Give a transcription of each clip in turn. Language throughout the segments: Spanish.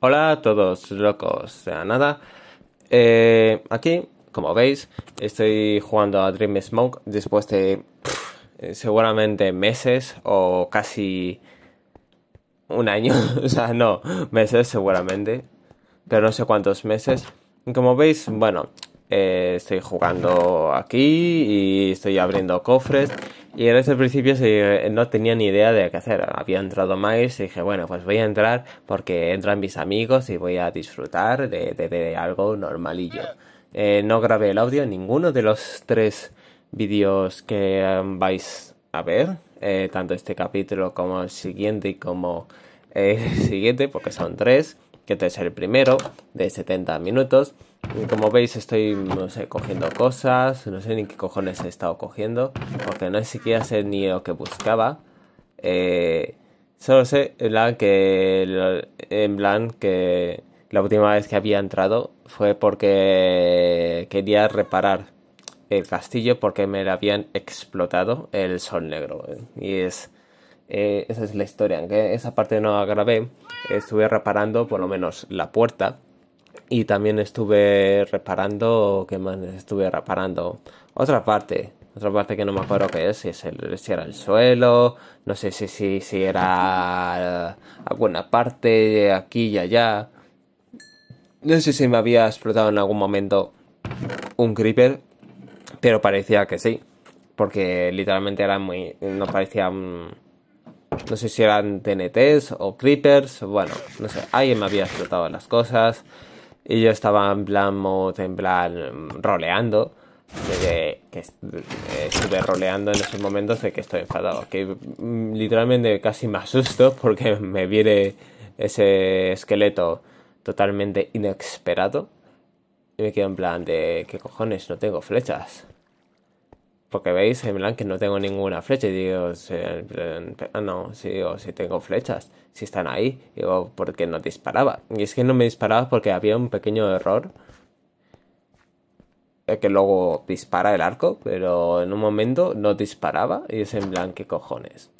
Hola a todos locos de nada. Eh, aquí, como veis, estoy jugando a Dream Smoke después de eh, seguramente meses o casi un año. o sea, no, meses seguramente, pero no sé cuántos meses. Como veis, bueno, eh, estoy jugando aquí y estoy abriendo cofres. Y en ese principio eh, no tenía ni idea de qué hacer. Había entrado Miles y dije, bueno, pues voy a entrar porque entran mis amigos y voy a disfrutar de, algo normalillo. Eh, no grabé el audio en ninguno de los tres vídeos que em, vais a ver, tanto este capítulo como el siguiente y como el siguiente, porque son tres, que este es el primero de 70 minutos como veis estoy, no sé, cogiendo cosas, no sé ni qué cojones he estado cogiendo, porque no siquiera sé ni lo que buscaba. Eh, solo sé, en que, en plan, que la última vez que había entrado fue porque quería reparar el castillo porque me lo habían explotado el sol negro. Eh. Y es... Eh, esa es la historia, aunque esa parte no la grabé, estuve reparando por lo menos la puerta y también estuve reparando, ¿qué más estuve reparando? Otra parte, otra parte que no me acuerdo qué es, si, es el, si era el suelo, no sé si, si, si era alguna parte aquí y allá. No sé si me había explotado en algún momento un creeper, pero parecía que sí, porque literalmente era muy... no parecían. No sé si eran TNTs o creepers, bueno, no sé, alguien me había explotado las cosas. Y yo estaba en plan mode, en plan roleando. De que estuve roleando en esos momentos de que estoy enfadado. Que mm, literalmente casi me asusto porque me viene ese esqueleto totalmente inesperado. Y me quedo en plan de, ¿qué cojones? No tengo flechas. Porque veis, en plan, que no tengo ninguna flecha. Y digo, ah, no, sí, o si tengo flechas, si están ahí. Digo, porque no disparaba. Y es que no me disparaba porque había un pequeño error. Eh, que luego dispara el arco, pero en un momento no disparaba. Y es en plan, ¿qué cojones?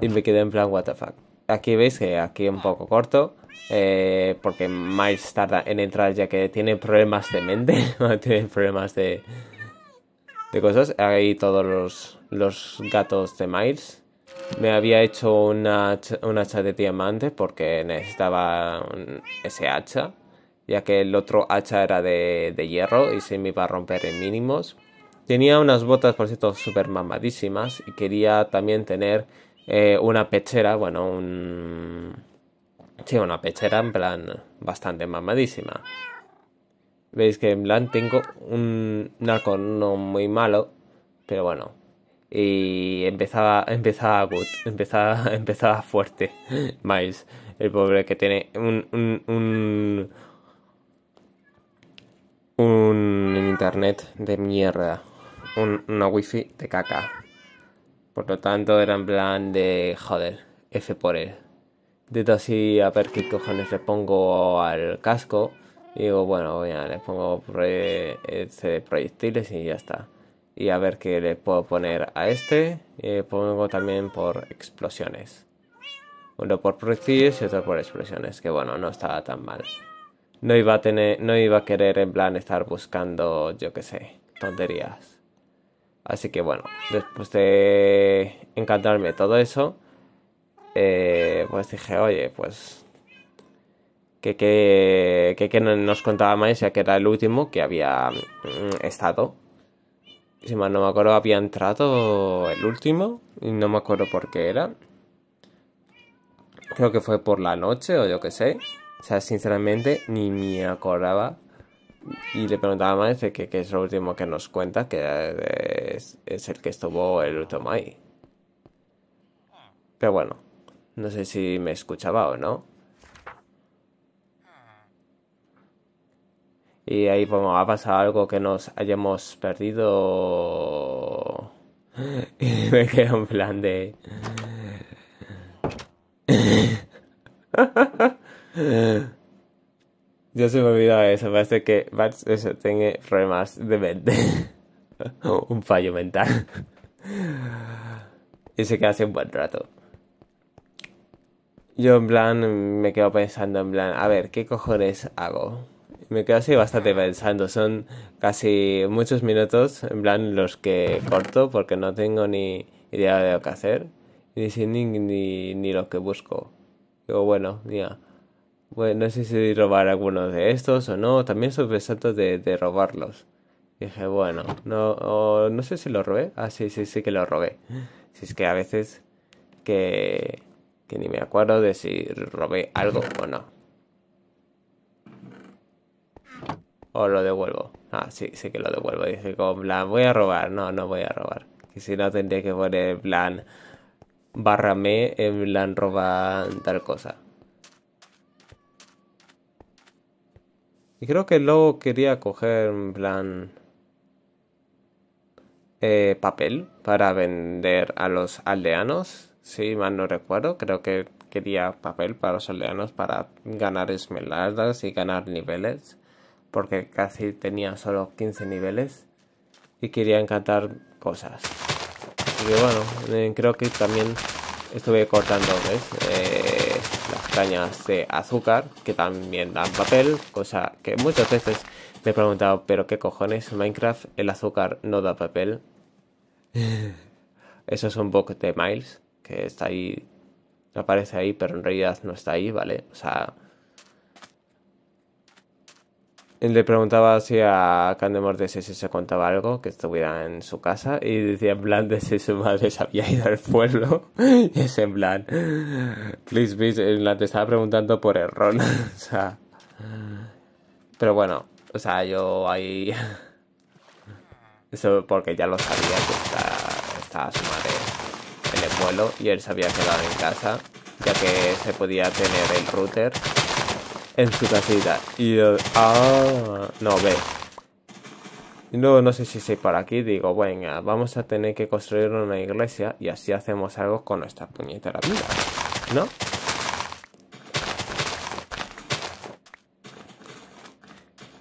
Y me quedé en plan, what the fuck. Aquí veis que aquí un poco corto. Eh, porque Miles tarda en entrar ya que tiene problemas de mente. tiene problemas de de cosas. Ahí todos los, gatos de Miles. Me había hecho una, un hacha de diamante porque necesitaba ese hacha, ya que el otro hacha era de, hierro y se me iba a romper en mínimos. Tenía unas botas, por cierto, súper mamadísimas y quería también tener eh, una pechera, bueno, un... Sí, una pechera en plan bastante mamadísima. Veis que en plan tengo un, un arco no muy malo, pero bueno. Y empezaba, empezaba good, empezaba, empezaba fuerte. Miles, el pobre que tiene un, un, un, un internet de mierda. Un, una wifi de caca. Por lo tanto, era en plan de joder, F por él. todo así a ver qué cojones le pongo al casco. Y digo, bueno, a le pongo este proyectiles y ya está. Y a ver qué le puedo poner a este. le pongo también por explosiones. Uno por proyectiles y otro por explosiones. Que bueno, no estaba tan mal. No iba a tener. No iba a querer en plan estar buscando, yo qué sé, tonterías. Así que bueno, después de encantarme todo eso. Eh, pues dije, oye, pues que, que, nos contaba ya que era el último que había mm, estado. Si mal no me acuerdo, había entrado el último y no me acuerdo por qué era. Creo que fue por la noche o yo qué sé. O sea, sinceramente ni me acordaba. Y le preguntaba a Maesha que, es lo último que nos cuenta, que es el que estuvo el último ahí. Pero bueno, no sé si me escuchaba o no. y ahí como pues, ha pasado algo que nos hayamos perdido. Y me quedo en plan de. Yo se me olvidaba eso, parece que Bats tiene problemas de mente. Un fallo mental. y se queda hace un buen rato. Yo en plan me quedo pensando en plan, a ver, ¿qué cojones hago? me quedo así bastante ah. pensando. Son casi muchos minutos, en plan los que corto porque no tengo ni idea de lo que hacer, ni, ni, ni, ni lo que busco. Digo, bueno, mira, Bueno, no sé si robar algunos de estos o no. También soy pensando de, robarlos. Dije, bueno, no, no sé si lo robé. Ah, sí, sí, sí que lo robé. Si es que a veces que, que ni me acuerdo de si robé algo o no. o lo devuelvo. Ah, sí, sí que lo devuelvo. Dice como plan, voy a robar. No, no voy a robar. Que si no tendría que poner plan barra me en plan roba tal cosa. Y creo que luego quería coger en plan eh, papel para vender a los aldeanos. Si sí, mal no recuerdo, creo que quería papel para los aldeanos para ganar esmeraldas y ganar niveles porque casi tenía solo 15 niveles y quería encantar cosas. Y bueno, eh, creo que también estuve cortando eh, las cañas de azúcar, que también dan papel, cosa que muchas veces me he preguntado, pero qué cojones, Minecraft, el azúcar no da papel. Eso es un bug de Miles, que está ahí, aparece ahí, pero en realidad no está ahí, ¿vale? O sea, le preguntaba si a de si se contaba algo, que estuviera en su casa, y decía en plan de si su madre se había ido al pueblo, y es en plan, please, be, en te estaba preguntando por error, o sea, pero bueno, o sea, yo ahí, eso porque ya lo sabía que estaba, estaba su madre en el pueblo, y él se había quedado en casa, ya que se podía tener el router, en su casita. Y yo, ah, no, ve. Y no sé si soy por aquí, digo, venga, vamos a tener que construir una iglesia y así hacemos algo con nuestra puñetera vida, ¿no?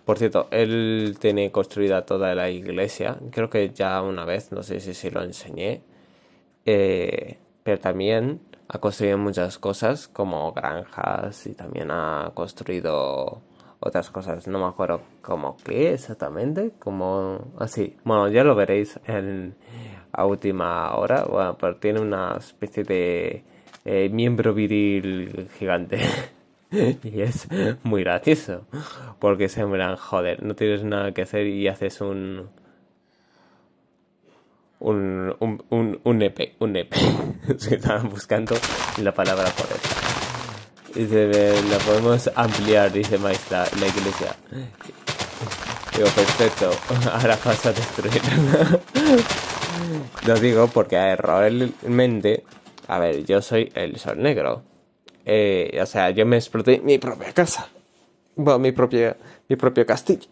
Por cierto, él tiene construida toda la iglesia, creo que ya una vez, no sé si, se lo enseñé, eh, pero también ha construido muchas cosas como granjas y también ha construido otras cosas. No me acuerdo cómo qué exactamente, como así. bueno, ya lo veréis en a última hora. Bueno, pero tiene una especie de eh, miembro viril gigante. y es muy gracioso. Porque se miran, joder, no tienes nada que hacer y haces un un, un, un, un EP, un EP. estaban buscando la palabra poder Dice, la podemos ampliar, dice Maestra, la iglesia. Digo, perfecto, ahora pasa a destruir. Lo digo porque erróneamente, a ver, yo soy el sol negro. Eh, o sea, yo me exploté mi propia casa. Bueno, mi propia, mi propio castillo.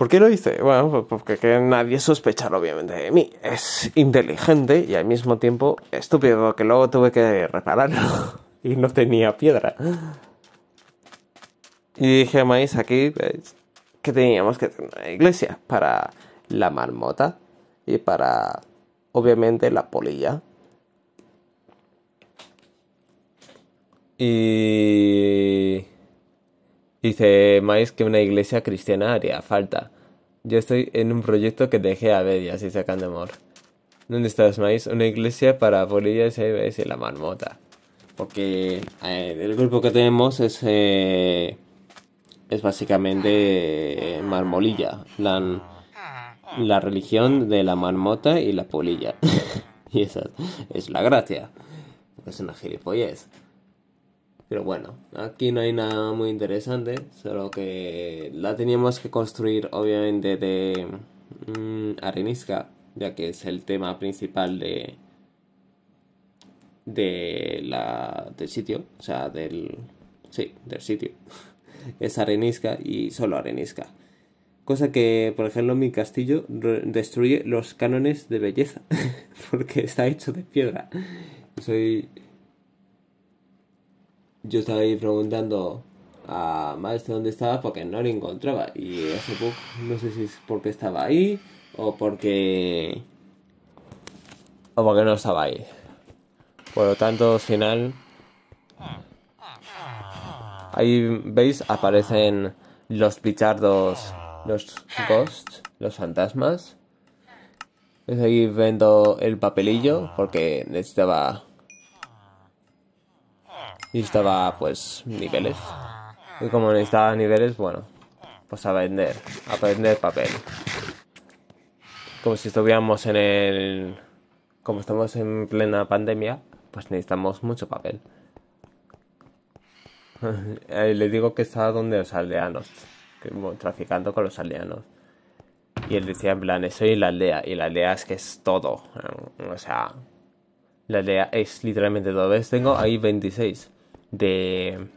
¿Por qué lo hice? Bueno, pues porque nadie sospechara obviamente de mí. Es inteligente y al mismo tiempo estúpido, que luego tuve que repararlo y no tenía piedra. Y dije a aquí pues, que teníamos que tener una iglesia para la marmota y para, obviamente, la polilla. Y... Dice, más que una iglesia cristiana haría falta. Yo estoy en un proyecto que dejé a medias y sacan de amor. ¿Dónde estás, Maíz? Una iglesia para polillas, y la marmota. Porque eh, el grupo que tenemos es. Eh, es básicamente. Eh, marmolilla. La, la religión de la marmota y la polilla. y esa es la gracia. Es una gilipollez. Pero bueno, aquí no hay nada muy interesante, solo que la teníamos que construir obviamente de mm, arenisca, ya que es el tema principal de de del sitio, o sea, del sí, del sitio. es arenisca y solo arenisca. Cosa que, por ejemplo, mi castillo destruye los cánones de belleza, porque está hecho de piedra. Soy yo estaba ahí preguntando a Maestro dónde estaba porque no lo encontraba. Y ese bug no sé si es porque estaba ahí o porque. o porque no estaba ahí. Por lo tanto, al final. Ahí veis, aparecen los pichardos, los ghosts, los fantasmas. seguir viendo el papelillo porque necesitaba y estaba pues niveles. Y como necesitaba niveles, bueno, pues a vender, a vender papel. Como si estuviéramos en el... Como estamos en plena pandemia, pues necesitamos mucho papel. Eh, le digo que estaba donde los aldeanos, traficando con los aldeanos. Y él decía, en plan, soy la aldea. Y la aldea es que es todo. O sea, la aldea es literalmente todo. ¿Ves? Tengo ahí 26 de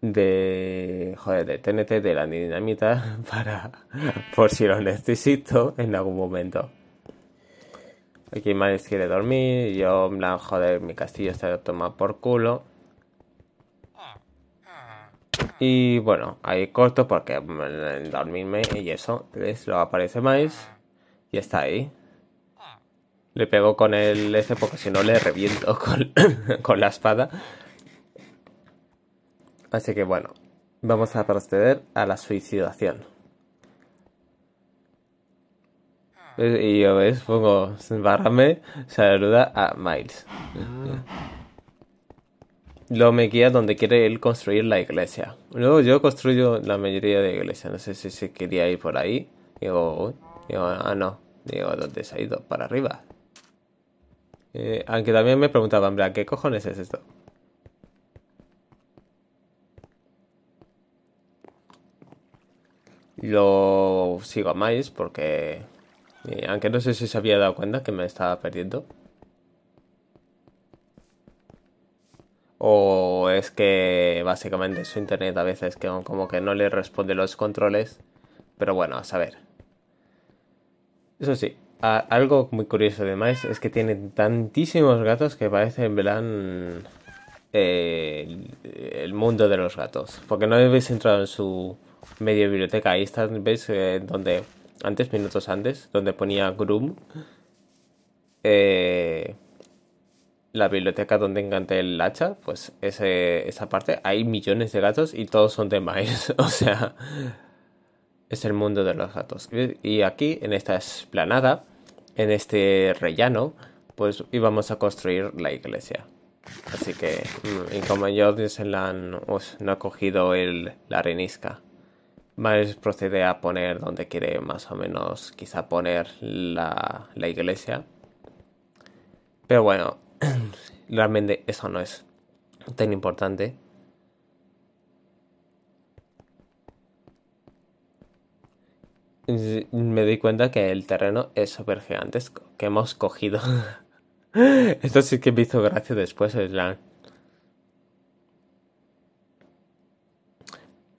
de joder de TNT de la dinamita para por si lo necesito en algún momento aquí más quiere dormir yo la joder mi castillo está tomado por culo y bueno ahí corto porque mm, dormirme y eso ¿ves? lo aparece más y está ahí le pego con el este porque si no le reviento con, con la espada Así que bueno, vamos a proceder a la suicidación. Y yo ves, pongo barrame, saluda a Miles. Luego me guía donde quiere él construir la iglesia. Luego yo construyo la mayoría de iglesias. No sé si se quería ir por ahí. Digo, digo ah, no. Digo, ¿dónde se ha ido? Para arriba. Eh, aunque también me preguntaban, ¿qué cojones es esto? Lo sigo a Miles porque... Eh, aunque no sé si se había dado cuenta que me estaba perdiendo. O es que básicamente su internet a veces que como que no le responde los controles. Pero bueno, a saber. Eso sí, algo muy curioso de Miles es que tiene tantísimos gatos que parece en plan eh, el mundo de los gatos. Porque no habéis entrado en su medio biblioteca. Ahí está ¿ves? Eh, donde antes, minutos antes, donde ponía Groom. Eh, la biblioteca donde encanté el hacha, pues ese, esa parte, hay millones de gatos y todos son de Miles. o sea, es el mundo de los gatos. Y aquí, en esta esplanada, en este rellano, pues íbamos a construir la iglesia. Así que, mm, y como yo, Disneyland, pues, no ha cogido el, la arenisca más procede a poner donde quiere más o menos quizá poner la, iglesia. Pero bueno, realmente eso no es tan importante. Me doy cuenta que el terreno es súper gigantesco, que hemos cogido. Esto sí que me hizo gracia después, es la...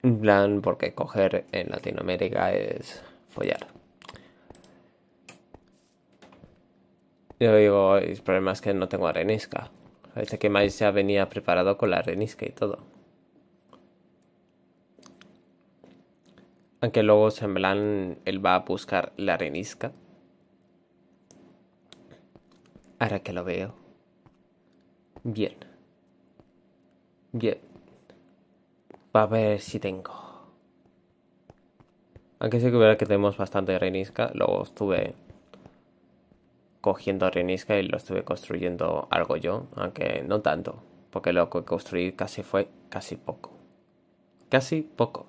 En plan, porque coger en Latinoamérica es follar. Yo digo, el problema es que no tengo arenisca. Parece que se ya venía preparado con la arenisca y todo. Aunque luego semblan, él va a buscar la arenisca. Ahora que lo veo. Bien. Bien. A ver si tengo. Aunque sí que hubiera que tenemos bastante renisca. Luego estuve cogiendo renisca y lo estuve construyendo algo yo. Aunque no tanto. Porque lo que construí casi fue casi poco. Casi poco.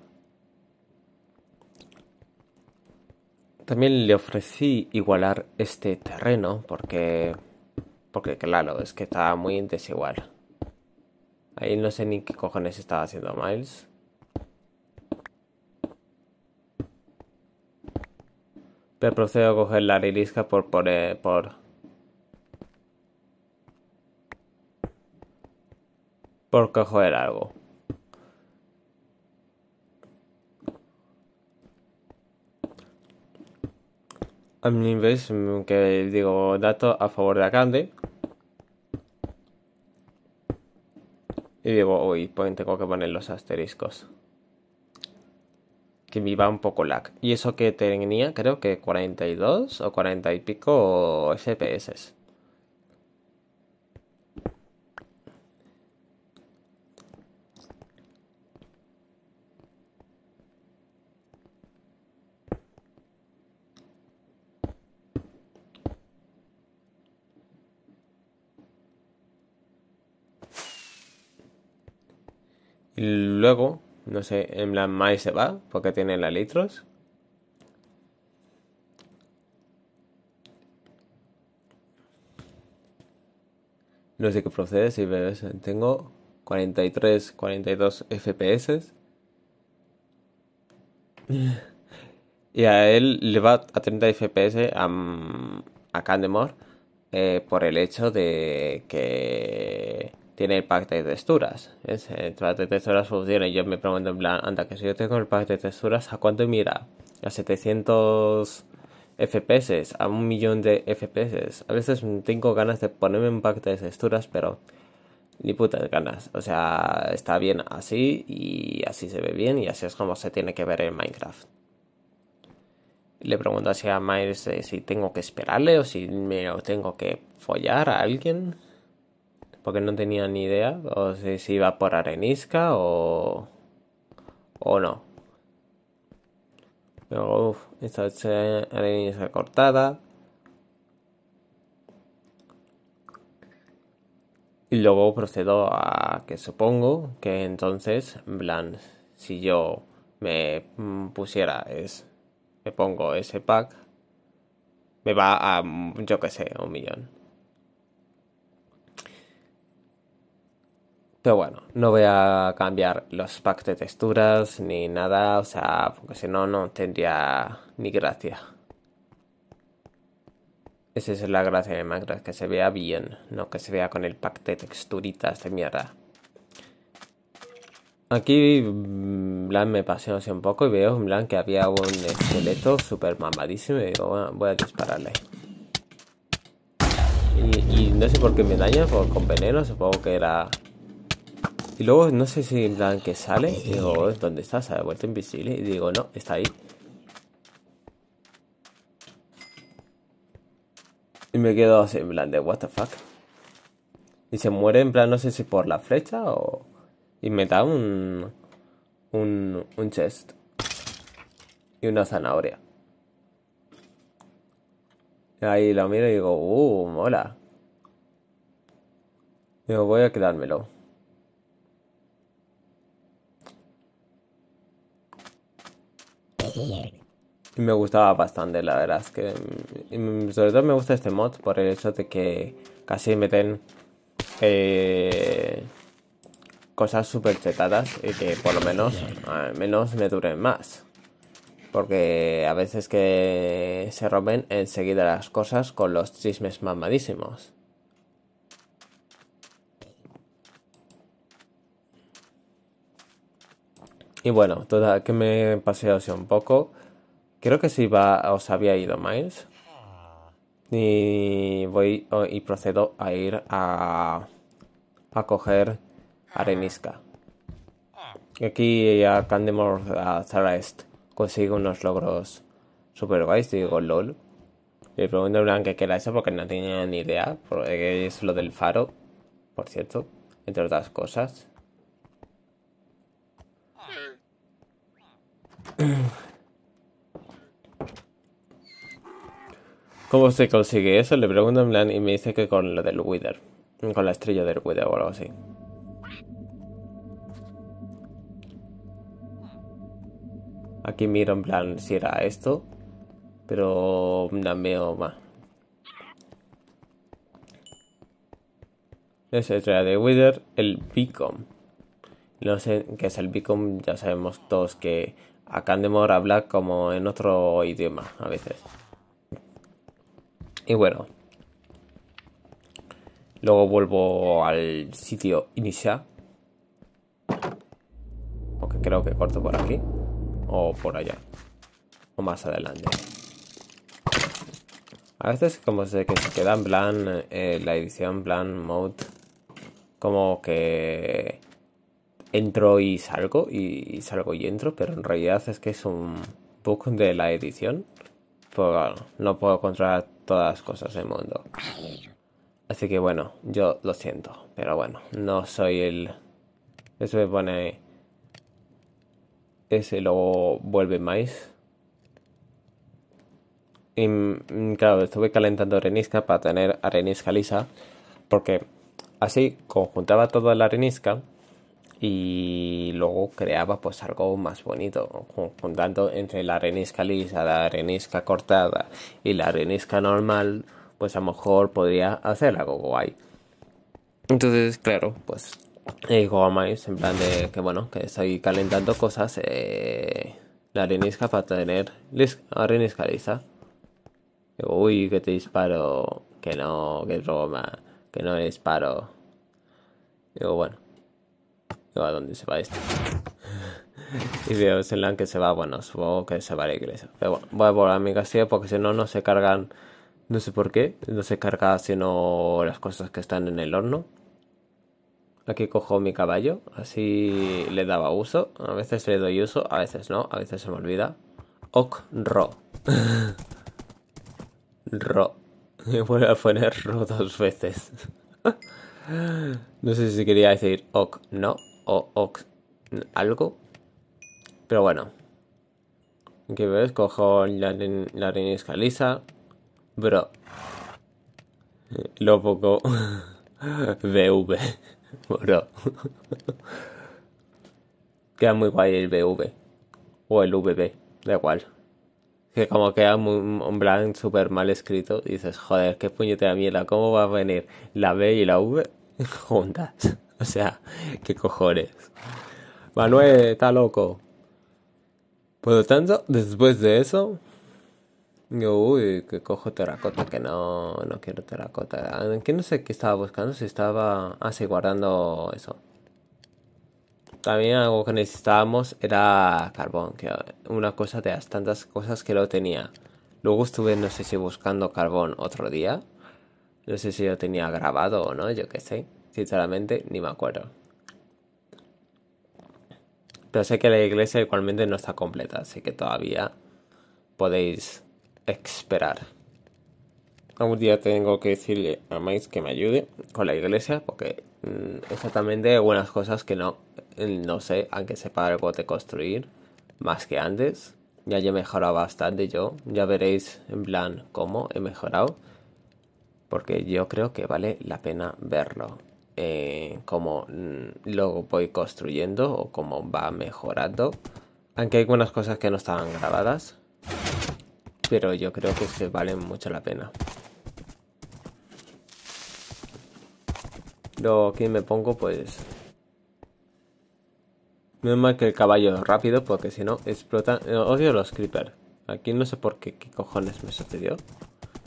También le ofrecí igualar este terreno porque... Porque claro, es que estaba muy desigual. Ahí no sé ni qué cojones estaba haciendo Miles. Pero procedo a coger la relisca por, por, por... Por coger algo. A mi vez, mm, que digo, dato a favor de Akande. Y digo, uy, pues tengo que poner los asteriscos. Que me iba un poco lag. Y eso que tenía, creo que 42 o 40 y pico FPS. Y Luego, no sé, en la Mai se va porque tiene la litros. No sé qué procede si ves. Tengo 43, 42 FPS. Y a él le va a 30 FPS a, a Candemore eh, por el hecho de que tiene el pack de texturas. Es, el pack de texturas funciona y yo me pregunto en plan, anda, que si yo tengo el pack de texturas, ¿a cuánto mira? A 700 FPS, a un millón de FPS. A veces tengo ganas de ponerme un pack de texturas, pero ni putas ganas. O sea, está bien así y así se ve bien y así es como se tiene que ver en Minecraft. Le pregunto así a Miles si tengo que esperarle o si me tengo que follar a alguien porque no tenía ni idea o si, iba por arenisca o, o no. Luego, esta arenisca cortada. Y luego procedo a que supongo que entonces, en si yo me pusiera es, me pongo ese pack, me va a, yo que sé, un millón. Pero bueno, no voy a cambiar los packs de texturas ni nada, o sea, porque si no, no tendría ni gracia. Esa es la gracia de Minecraft, que se vea bien, no que se vea con el pack de texturitas de mierda. Aquí, en mm, me paseo hace un poco y veo, en que había un esqueleto super mamadísimo y digo, bueno, voy a dispararle. Y, no sé por qué me daña, por, con veneno, supongo que era y luego no sé si en plan que sale. digo, oh, ¿dónde está? Se ha vuelto invisible. Y digo, no, está ahí. Y me quedo así en plan de, what the fuck. Y se muere en plan, no sé si por la flecha o... Y me da un... Un, un chest. Y una zanahoria. Ahí lo miro y digo, uh, mola. Digo, voy a quedármelo. Me gustaba bastante, la verdad. que, sobre todo me gusta este mod por el hecho de que casi meten eh, cosas súper chetadas y que por lo menos, menos me duren más. Porque a veces que se rompen enseguida las cosas con los chismes mamadísimos. Y bueno, toda que me he paseado un poco. Creo que si va, os había ido Miles. Y voy y procedo a ir a, a coger arenisca. Y Aquí a Candemore a Zarest consigue unos logros super guays, digo LOL. Le pregunto a Blanca qué era eso porque no tenía ni idea, porque es lo del faro, por cierto, entre otras cosas. ¿Cómo se consigue eso? Le pregunto en plan y me dice que con lo del Wither. Con la estrella del Wither o algo así. Aquí miro en plan si era esto. Pero o más. Es estrella de Wither, el Beacon. No sé qué es el Beacon, ya sabemos todos que Acá demora hablar como en otro idioma a veces. Y bueno. Luego vuelvo al sitio inicial. porque creo que corto por aquí. O por allá. O más adelante. A veces como sé que se queda en plan eh, la edición, plan mode. Como que entro y salgo y, salgo y entro, pero en realidad es que es un bug de la edición. Por, pues, no puedo controlar todas las cosas del mundo. Así que bueno, yo lo siento, pero bueno, no soy el... Eso me pone... Ese luego vuelve más. Y mm, claro, estuve calentando arenisca para tener arenisca lisa, porque así conjuntaba toda la arenisca y luego creaba pues algo más bonito juntando entre la arenisca lisa la arenisca cortada y la arenisca normal pues a lo mejor podría hacer algo guay entonces claro pues eh, digo a en plan de que bueno que estoy calentando cosas eh, la arenisca para tener lis arenisca lisa digo, uy que te disparo que no que Roma que no disparo digo bueno ¿a dónde se va este? y veo Senlan que se va, bueno, supongo que se va a la iglesia. Pero bueno, voy a volar mi castillo porque si no, no se cargan, no sé por qué, no se carga sino las cosas que están en el horno. Aquí cojo mi caballo, así le daba uso. A veces le doy uso, a veces no, a veces se me olvida. Ok, ro. ro. Me vuelve a poner ro dos veces. no sé si quería decir ok, no, o, algo. Pero bueno. Que ves, cojo la, la arenisca Bro. Lo poco. BV. Bro. queda muy guay el BV. O el VB. Da igual. Que como queda muy, un plan súper mal escrito. Dices, joder, qué puñetera mierda. ¿Cómo va a venir la B y la V juntas? O sea, qué cojones. Manuel está loco. Por lo tanto, después de eso, yo, uy, que cojo terracota, que no, no quiero terracota. Que no sé qué estaba buscando, si estaba así ah, guardando eso. También algo que necesitábamos era carbón, que una cosa de las tantas cosas que lo tenía. Luego estuve, no sé si buscando carbón otro día. No sé si lo tenía grabado o no, yo qué sé sinceramente, ni me acuerdo. Pero sé que la iglesia igualmente no está completa, así que todavía podéis esperar. Algún día tengo que decirle a más que me ayude con la iglesia, porque mm, exactamente hay algunas cosas que no, mm, no sé, aunque sepa algo de construir, más que antes. Ya he mejorado bastante yo, ya veréis en plan cómo he mejorado, porque yo creo que vale la pena verlo. Eh, como cómo mm, lo voy construyendo o cómo va mejorando. Aunque hay algunas cosas que no estaban grabadas, pero yo creo que, es que valen mucho la pena. Luego aquí me pongo pues... Menos mal que el caballo rápido porque si no explota... Eh, odio los creepers. Aquí no sé por qué, qué cojones me sucedió.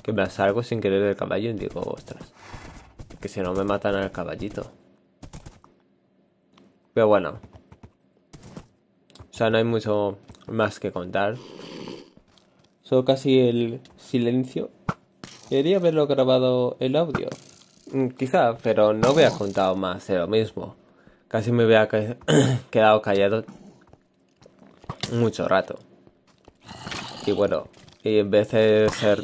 Que me salgo sin querer el caballo y digo, ostras. Que si no me matan al caballito. Pero bueno. O sea, no hay mucho más que contar. Solo casi el silencio. Quería haberlo grabado el audio. Mm, quizá, pero no a contado más de lo mismo. Casi me hubiera quedado callado mucho rato. Y bueno, y en vez de ser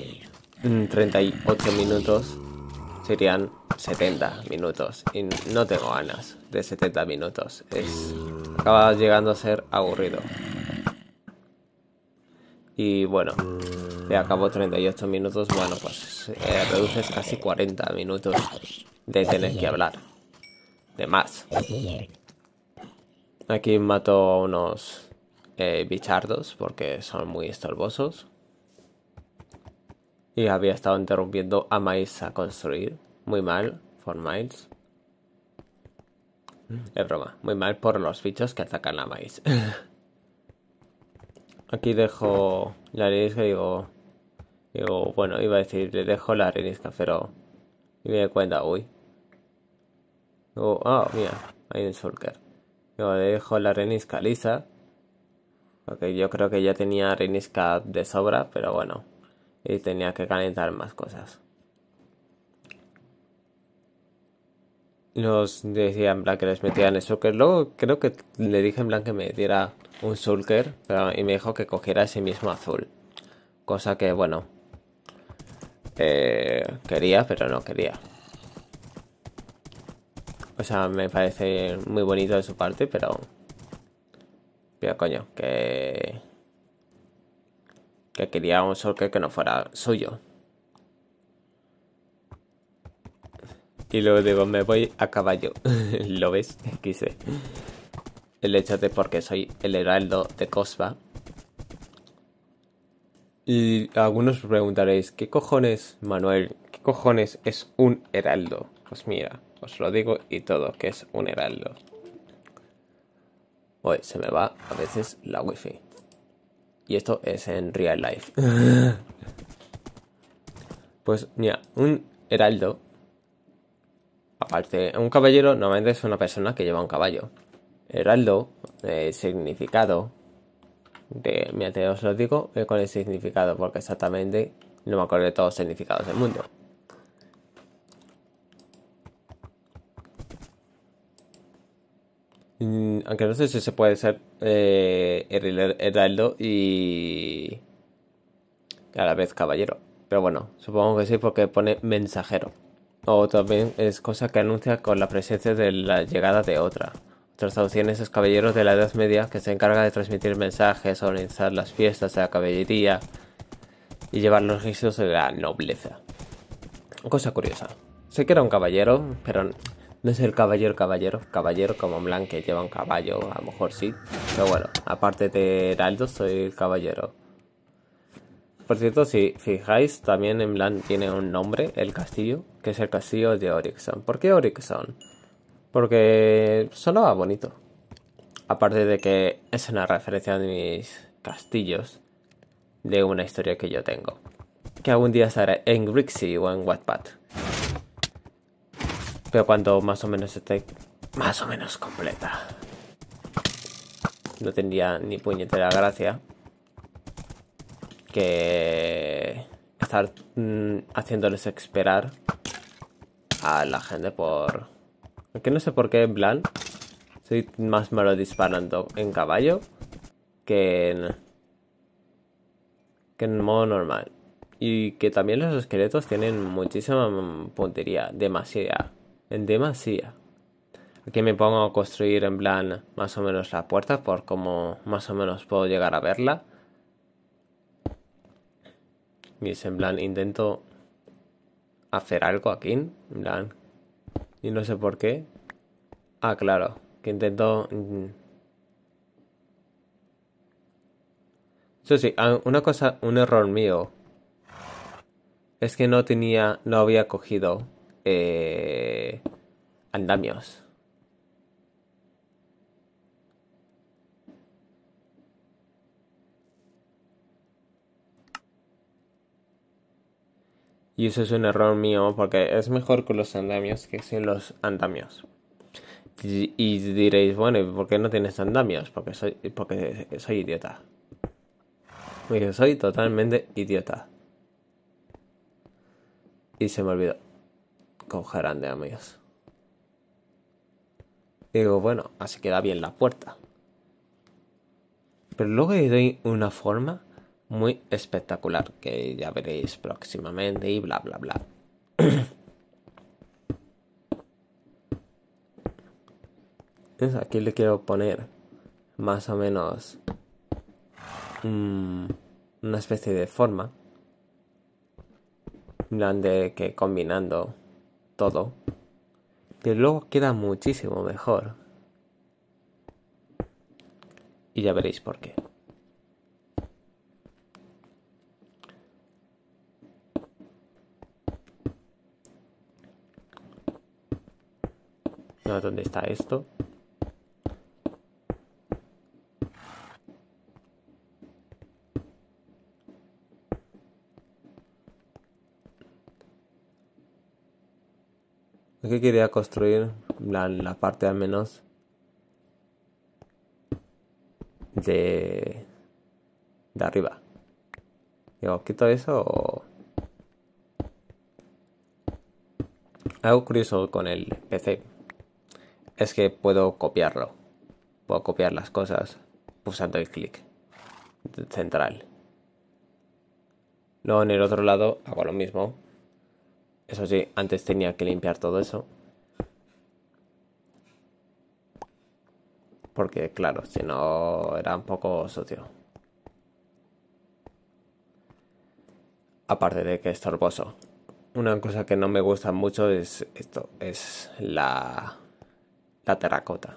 38 mm, minutos, serían 70 minutos y no tengo ganas de 70 minutos. Es, acaba llegando a ser aburrido. Y bueno, le acabo 38 minutos, bueno, pues eh, reduces casi 40 minutos de tener que hablar. De más. Aquí mato a unos eh, bichardos porque son muy estorbosos. Y había estado interrumpiendo a Maíz a construir. Muy mal, por miles. Es broma, muy mal por los bichos que atacan a maíz. Aquí dejo la arenisca y digo... bueno, iba a decir, le dejo la arenisca, pero... Y me doy cuenta, uy. oh, mira, hay un sulker. le dejo la arenisca lisa. Porque yo creo que ya tenía arenisca de sobra, pero bueno. Y tenía que calentar más cosas. Nos decían en que les metían el Shulker. Luego creo que le dije en blanco que me diera un Shulker y me dijo que cogiera ese mismo azul. Cosa que, bueno, eh, quería, pero no quería. O sea, me parece muy bonito de su parte, pero... Pero coño, que... Que quería un Sulker que no fuera suyo. Y luego digo, me voy a caballo. ¿Lo ves? Quise. El hecho porque soy el heraldo de Cosva Y algunos preguntaréis, ¿qué cojones, Manuel? ¿Qué cojones es un heraldo? Pues mira, os lo digo y todo, que es un heraldo. hoy se me va a veces la wifi. Y esto es en real life. pues mira, un heraldo Aparte, un caballero normalmente es una persona que lleva un caballo. Heraldo, eh, el significado. De, mira, te os lo digo eh, con el significado, porque exactamente no me acuerdo de todos los significados del mundo. Mm, aunque no sé si se puede ser eh, heraldo y a la vez caballero. Pero bueno, supongo que sí porque pone mensajero o también es cosa que anuncia con la presencia de la llegada de otra. Otras traducciones es caballeros de la Edad Media que se encarga de transmitir mensajes, organizar las fiestas de la caballería y llevar los registros de la nobleza. Cosa curiosa. Sé que era un caballero, pero no es el caballero caballero, caballero como blanco que lleva un caballo, a lo mejor sí. Pero bueno, aparte de Heraldo soy el caballero. Por cierto, si fijáis, también en plan tiene un nombre, el castillo, que es el castillo de Orixon. ¿Por qué Orixon? Porque sonaba bonito. Aparte de que es una referencia de mis castillos de una historia que yo tengo. Que algún día estaré en Grixie o en Wattpad. Pero cuando más o menos esté más o menos completa. No tendría ni puñetera gracia que estar mm, haciéndoles esperar a la gente por... Que no sé por qué, en plan, soy más malo disparando en caballo que en... que en modo normal. Y que también los esqueletos tienen muchísima puntería, demasiada, en demasía. Aquí me pongo a construir en plan más o menos la puerta por como más o menos puedo llegar a verla y en plan, intento hacer algo aquí, en plan. Y no sé por qué. Ah, claro, que intento... Mm, eso sí, ah, una cosa, un error mío. Es que no tenía, no había cogido eh, andamios. Y eso es un error mío porque es mejor con los andamios que sin los andamios. Y, diréis, bueno, ¿y por qué no tienes andamios? Porque soy, porque soy idiota. Porque soy totalmente idiota. Y se me olvidó coger andamios. Digo, bueno, así queda bien la puerta. Pero luego le doy una forma muy espectacular que ya veréis próximamente y bla bla bla. aquí le quiero poner más o menos mm, una especie de forma. Grande que combinando todo. Que luego queda muchísimo mejor. Y ya veréis por qué. ¿dónde está esto? que quería construir? La, la parte al menos de, de arriba. Yo ¿quito eso o...? Algo curioso con el PC es que puedo copiarlo. Puedo copiar las cosas pulsando el clic central. Luego en el otro lado hago lo mismo. Eso sí, antes tenía que limpiar todo eso. Porque claro, si no era un poco sucio. Aparte de que es torboso Una cosa que no me gusta mucho es esto, es la la terracota.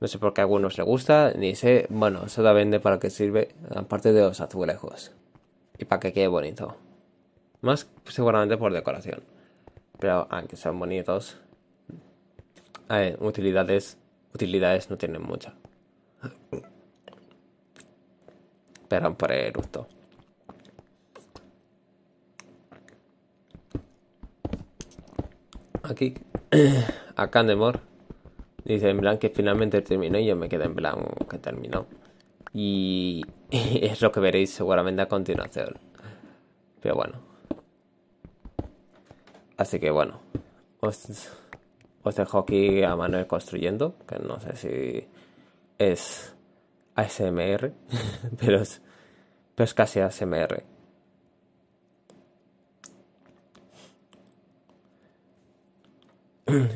No sé por qué a algunos les gusta, ni sé, bueno, la vende para qué sirve, aparte de los azulejos. Y para que quede bonito. Más pues, seguramente por decoración. Pero aunque sean bonitos, utilidades, utilidades no tienen mucha Pero por el gusto. Aquí, a Candemore Dice en blanco que finalmente terminó y yo me quedé en blanco que terminó. Y es lo que veréis seguramente a continuación. Pero bueno. Así que bueno. Os, os dejo aquí a Manuel construyendo. Que no sé si es ASMR. pero, es, pero es casi ASMR.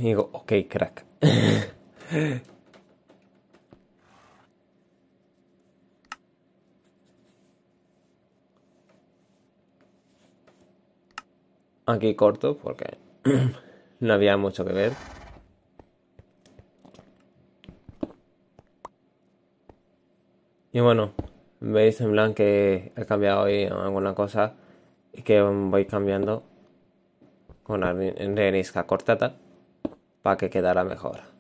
digo, ok, crack. Aquí corto porque no había mucho que ver. Y bueno, veis en blanco que he cambiado hoy alguna cosa y que voy cambiando con la cortada para que quedara mejor.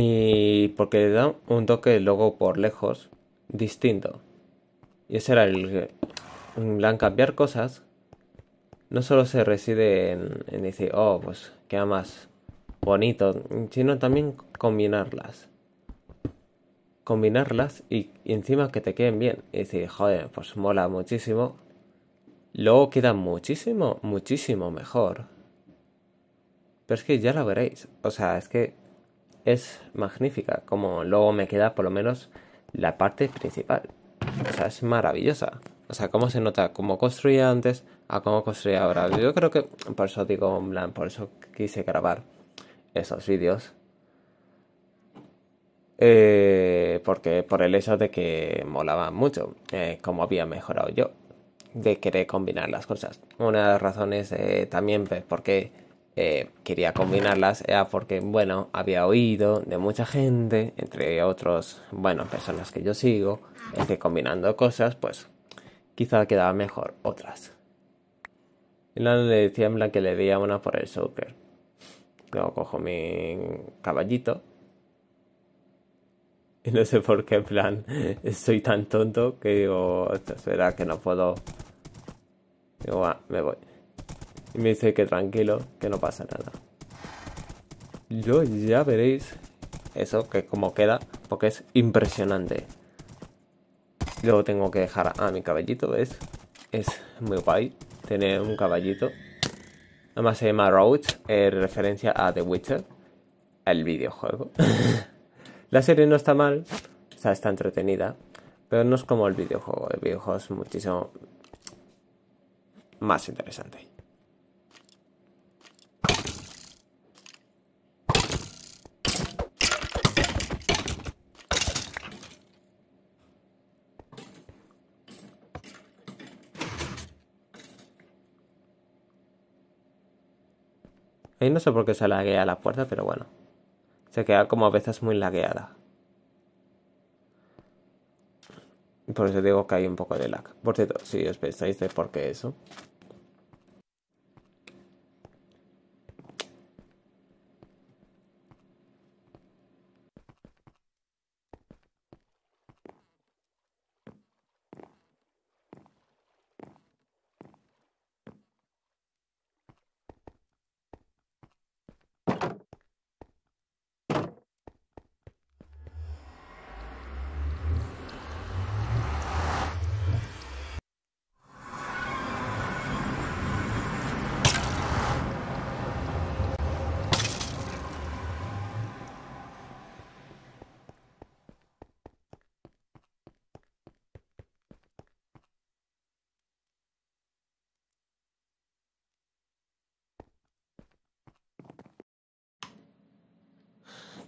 Y porque le da un toque luego por lejos distinto. Y ese era el en cambiar cosas. No solo se reside en, decir, oh, pues queda más bonito, sino también combinarlas. Combinarlas y, y encima que te queden bien. Y decir, joder, pues mola muchísimo. Luego queda muchísimo, muchísimo mejor. Pero es que ya lo veréis. O sea, es que es magnífica, como luego me queda por lo menos la parte principal. O sea, es maravillosa. O sea, cómo se nota cómo construía antes a cómo construía ahora. Yo creo que por eso digo, en por eso quise grabar esos vídeos. Eh, porque por el hecho de que molaba mucho, eh, como había mejorado yo, de querer combinar las cosas. Una de las razones eh, también por qué eh, quería combinarlas era porque, bueno, había oído de mucha gente, entre otros, bueno, personas que yo sigo, es que combinando cosas, pues quizá quedaba mejor otras. Y la le decía en plan que le veía una por el soccer Luego cojo mi caballito. Y no sé por qué, en plan, soy tan tonto que digo, será que no puedo. Digo, me voy. Y me dice que tranquilo, que no pasa nada. Yo ya veréis eso, que como queda, porque es impresionante. Luego tengo que dejar a mi caballito, ¿ves? Es muy guay tener un caballito. Además se llama Roach, En referencia a The Witcher, el videojuego. La serie no está mal, o sea, está entretenida, pero no es como el videojuego. El videojuego es muchísimo más interesante. no sé por qué se laguea la puerta, pero bueno. Se queda como a veces muy lagueada. Por eso digo que hay un poco de lag. Por cierto, si os pensáis de por qué eso,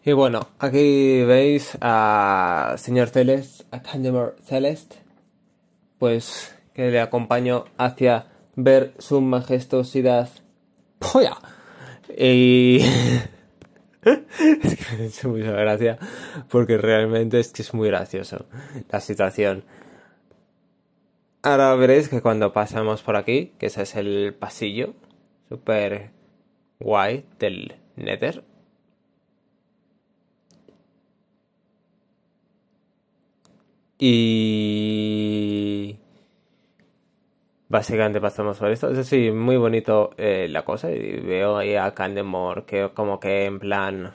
Y bueno, aquí veis a señor Celeste, a Candemore Celeste, pues que le acompaño hacia ver su majestuosidad. ¡Poya! Y... es que me ha hecho mucha gracia porque realmente es que es muy gracioso la situación. Ahora veréis que cuando pasamos por aquí, que ese es el pasillo Súper guay del Nether, Y básicamente pasamos por esto. Es sí, muy bonito eh, la cosa. Y veo ahí a Candemore que como que en plan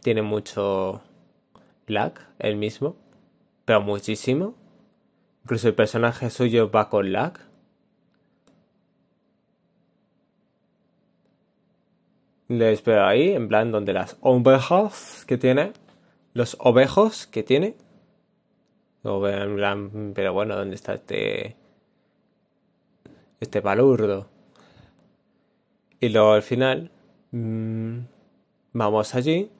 tiene mucho lag el mismo. Pero muchísimo. Incluso el personaje suyo va con lag. Le espero ahí, en plan donde las ovejas que tiene. Los ovejos que tiene pero bueno, ¿dónde está este. este palurdo? Y luego al final. Mm, vamos allí.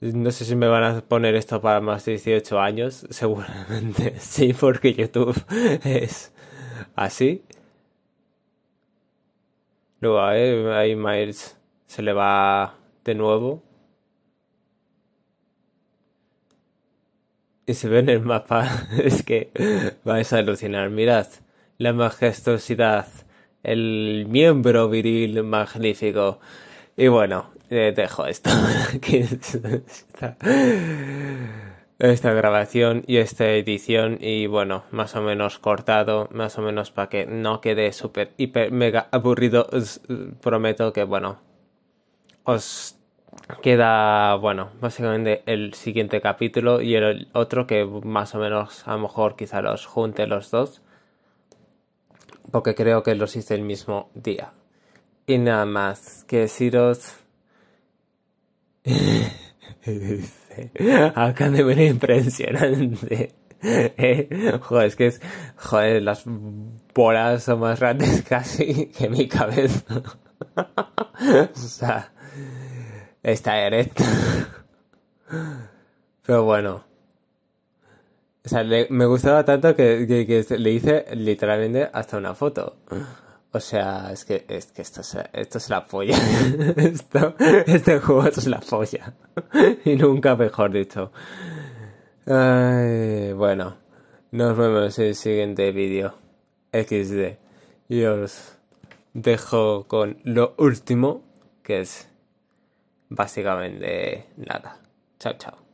No sé si me van a poner esto para más de 18 años. Seguramente sí, porque YouTube es así. Luego ahí Miles se le va de nuevo se ve en el mapa es que vais a alucinar. Mirad la majestuosidad, el miembro viril magnífico. Y bueno, eh, dejo esto. esta, esta grabación y esta edición. Y bueno, más o menos cortado, más o menos para que no quede súper, hiper, mega aburrido. Os eh, prometo que bueno, os queda, bueno, básicamente el siguiente capítulo y el otro que más o menos a lo mejor quizá los junte los dos. Porque creo que los hice el mismo día. Y nada más que deciros... Acá de ver impresionante. Eh, joder, es que es... Joder, las bolas son más grandes casi que mi cabeza. o sea está erecta. Pero bueno. O sea, me gustaba tanto que, le hice literalmente hasta una foto. O sea, es que, es que esto, es, esto es la polla. esto, este juego es la polla. y nunca mejor dicho. bueno, nos vemos en el siguiente vídeo. XD. Y os dejo con lo último, que es básicamente nada. Chao, chao.